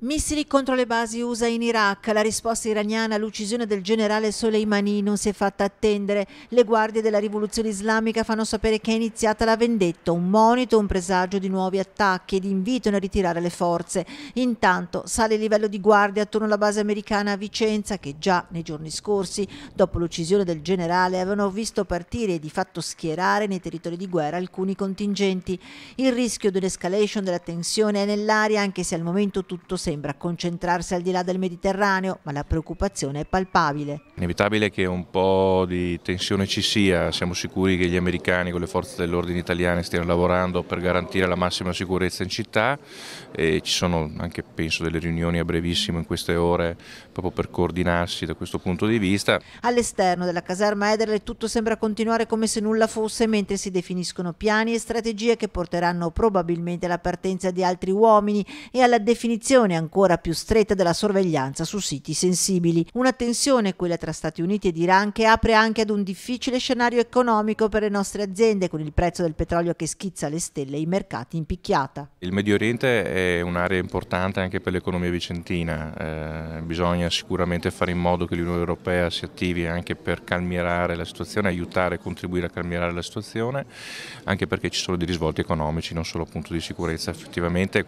Missili contro le basi USA in Iraq. La risposta iraniana all'uccisione del generale Soleimani non si è fatta attendere. Le guardie della rivoluzione islamica fanno sapere che è iniziata la vendetta, un monito, un presagio di nuovi attacchi ed invitano a ritirare le forze. Intanto sale il livello di guardia attorno alla base americana a Vicenza che già nei giorni scorsi, dopo l'uccisione del generale, avevano visto partire e di fatto schierare nei territori di guerra alcuni contingenti. Il rischio dell'escalation della tensione è nell'aria anche se al momento tutto sembra sembra concentrarsi al di là del Mediterraneo, ma la preoccupazione è palpabile. Inevitabile che un po' di tensione ci sia, siamo sicuri che gli americani con le forze dell'ordine italiane stiano lavorando per garantire la massima sicurezza in città e ci sono anche penso delle riunioni a brevissimo in queste ore proprio per coordinarsi da questo punto di vista. All'esterno della caserma Ederle tutto sembra continuare come se nulla fosse mentre si definiscono piani e strategie che porteranno probabilmente alla partenza di altri uomini e alla definizione ancora più stretta della sorveglianza su siti sensibili. Una tensione, quella tra Stati Uniti ed Iran, che apre anche ad un difficile scenario economico per le nostre aziende, con il prezzo del petrolio che schizza le stelle e i mercati in picchiata. Il Medio Oriente è un'area importante anche per l'economia vicentina, eh, bisogna sicuramente fare in modo che l'Unione Europea si attivi anche per calmierare la situazione, aiutare e contribuire a calmierare la situazione, anche perché ci sono dei risvolti economici, non solo appunto di sicurezza effettivamente